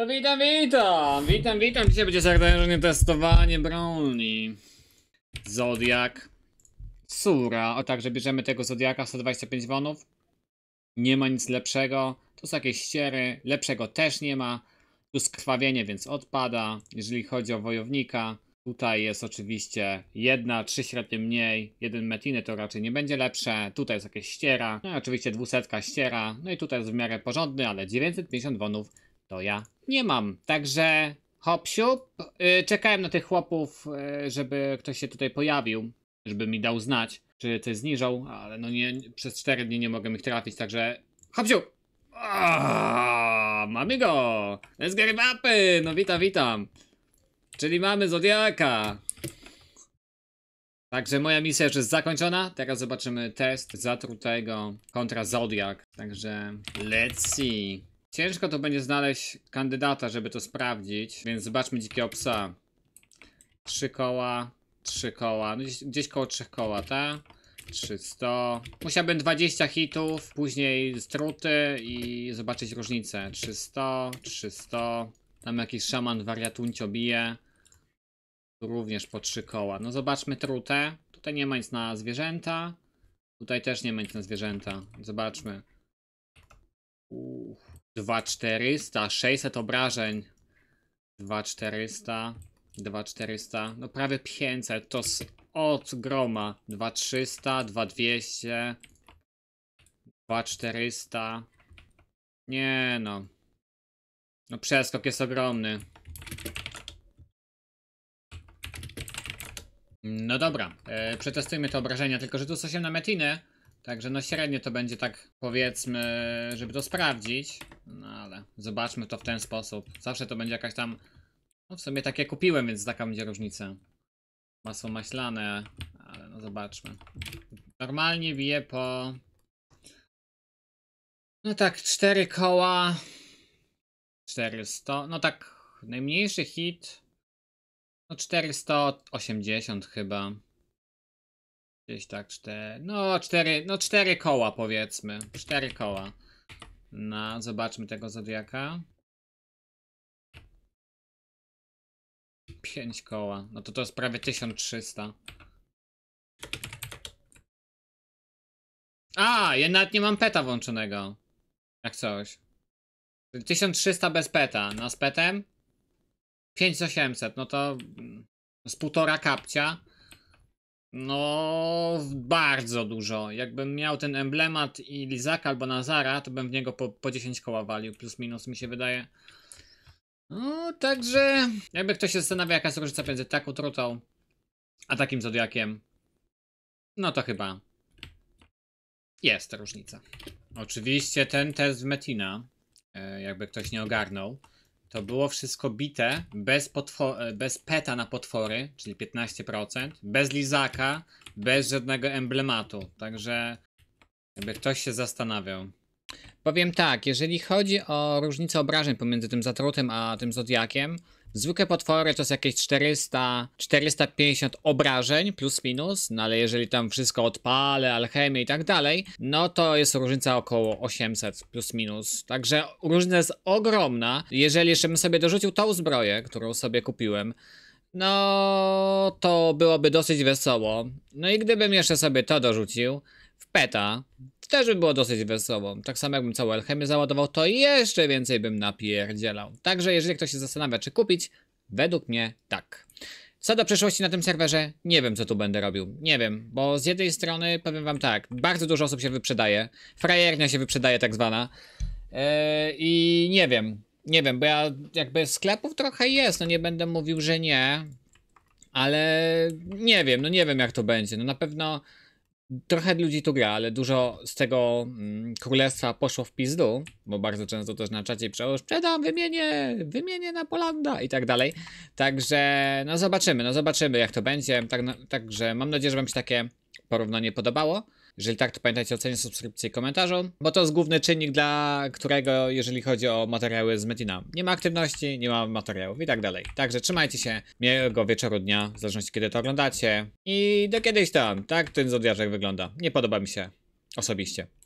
To no witam, witam! Witam, witam! Dzisiaj będzie serdecznie testowanie broni. Zodiak. Sura. O tak, że bierzemy tego Zodiaka, 125 wonów. Nie ma nic lepszego. Tu są jakieś ściery. Lepszego też nie ma. Tu skrwawienie, więc odpada. Jeżeli chodzi o wojownika, tutaj jest oczywiście jedna, trzy średnie mniej. Jeden metiny to raczej nie będzie lepsze. Tutaj jest jakieś ściera. No i oczywiście dwusetka ściera. No i tutaj jest w miarę porządny, ale 950 wonów to ja nie mam. Także hop siup. Y, czekałem na tych chłopów, y, żeby ktoś się tutaj pojawił, żeby mi dał znać, czy coś zniżą, ale no nie, przez 4 dni nie mogę ich trafić, także hop siup. mamy go! Let's get mapy! No witam, witam. Czyli mamy Zodiaka. Także moja misja już jest zakończona. Teraz zobaczymy test zatrutego kontra Zodiak. Także let's see. Ciężko to będzie znaleźć kandydata, żeby to sprawdzić, więc zobaczmy dzikiego psa. Trzy koła, trzy koła, no gdzieś, gdzieś koło trzech koła, tak? 300. Musiałbym 20 hitów, później struty i zobaczyć różnicę. 300, 300. Tam jakiś szaman wariatuncio bije. również po 3 koła. No zobaczmy trutę. Tutaj nie ma nic na zwierzęta. Tutaj też nie ma nic na zwierzęta. Zobaczmy. Uff. 2400, 600 obrażeń. 2400, 2400, no prawie 500, to z od groma. 2300, 2200, 2400. Nie no. No przeskok jest ogromny. No dobra, e, przetestujmy te obrażenia, tylko że tu coś się na metinę. Także no średnio to będzie tak powiedzmy, żeby to sprawdzić. No ale zobaczmy to w ten sposób. Zawsze to będzie jakaś tam... No w sumie takie kupiłem, więc taka będzie różnica. Masło maślane, ale no zobaczmy. Normalnie bije po... No tak, cztery koła... 400, no tak, najmniejszy hit... No 480 chyba. Gdzieś tak cztery, no cztery, no cztery koła powiedzmy, cztery koła. No, zobaczmy tego Zodiaka. Pięć koła, no to to jest prawie 1300. A, ja nawet nie mam peta włączonego. Jak coś. 1300 bez peta, no z petem? 5800, no to mm, z półtora kapcia. No, bardzo dużo. Jakbym miał ten emblemat i Lizaka albo Nazara, to bym w niego po, po 10 koła walił, plus minus mi się wydaje. No, także jakby ktoś się zastanawia, jaka jest różnica między taką trutą, a takim Zodiakiem, no to chyba jest różnica. Oczywiście ten test w Metina, e, jakby ktoś nie ogarnął, to było wszystko bite bez, bez peta na potwory, czyli 15%, bez lizaka, bez żadnego emblematu. Także jakby ktoś się zastanawiał. Powiem tak, jeżeli chodzi o różnicę obrażeń pomiędzy tym zatrutem a tym zodiakiem, Zwykłe potwory to jest jakieś 400, 450 obrażeń plus minus, no ale jeżeli tam wszystko odpale alchemię i tak dalej, no to jest różnica około 800 plus minus. Także różnica jest ogromna. Jeżeli jeszcze bym sobie dorzucił tą zbroję, którą sobie kupiłem, no to byłoby dosyć wesoło. No i gdybym jeszcze sobie to dorzucił w peta, też by było dosyć wesoło. Tak samo jakbym całą Elchemię załadował, to jeszcze więcej bym napierdzielał. Także jeżeli ktoś się zastanawia, czy kupić, według mnie tak. Co do przyszłości na tym serwerze, nie wiem co tu będę robił. Nie wiem, bo z jednej strony powiem wam tak, bardzo dużo osób się wyprzedaje. Frajernia się wyprzedaje tak zwana. Eee, I nie wiem, nie wiem, bo ja jakby sklepów trochę jest, no nie będę mówił, że nie. Ale nie wiem, no nie wiem jak to będzie. No na pewno trochę ludzi tu gra, ale dużo z tego mm, królestwa poszło w pizdu, bo bardzo często też na czacie przełożył sprzedam, wymienię, wymienię na Polanda i tak dalej. Także no zobaczymy, no zobaczymy jak to będzie. Tak, no, także mam nadzieję, że wam się takie porównanie podobało. Jeżeli tak, to pamiętajcie o cenie subskrypcji i komentarzu, bo to jest główny czynnik, dla którego, jeżeli chodzi o materiały z Metina, nie ma aktywności, nie ma materiałów i tak dalej. Także trzymajcie się, miłego wieczoru, dnia, w zależności kiedy to oglądacie. I do kiedyś tam, tak ten zodiaczek wygląda. Nie podoba mi się osobiście.